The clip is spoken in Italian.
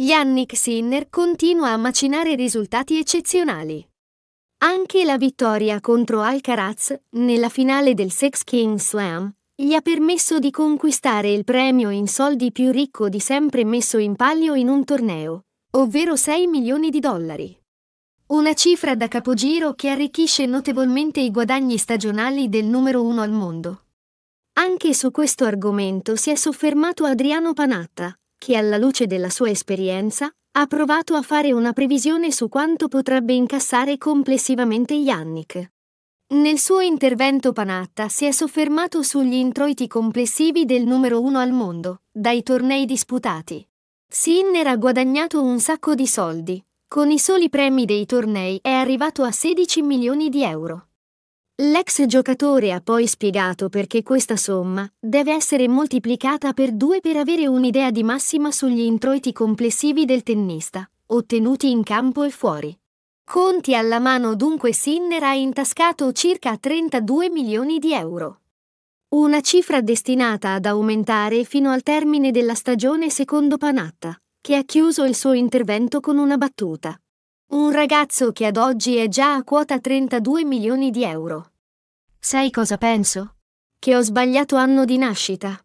Yannick Sinner continua a macinare risultati eccezionali. Anche la vittoria contro Alcaraz, nella finale del Sex King Slam, gli ha permesso di conquistare il premio in soldi più ricco di sempre messo in palio in un torneo, ovvero 6 milioni di dollari. Una cifra da capogiro che arricchisce notevolmente i guadagni stagionali del numero uno al mondo. Anche su questo argomento si è soffermato Adriano Panatta, che alla luce della sua esperienza ha provato a fare una previsione su quanto potrebbe incassare complessivamente Yannick. Nel suo intervento Panatta si è soffermato sugli introiti complessivi del numero uno al mondo, dai tornei disputati. Sinner ha guadagnato un sacco di soldi. Con i soli premi dei tornei è arrivato a 16 milioni di euro. L'ex giocatore ha poi spiegato perché questa somma deve essere moltiplicata per due per avere un'idea di massima sugli introiti complessivi del tennista, ottenuti in campo e fuori. Conti alla mano dunque Sinner ha intascato circa 32 milioni di euro. Una cifra destinata ad aumentare fino al termine della stagione secondo Panatta, che ha chiuso il suo intervento con una battuta. Un ragazzo che ad oggi è già a quota 32 milioni di euro. Sai cosa penso? Che ho sbagliato anno di nascita.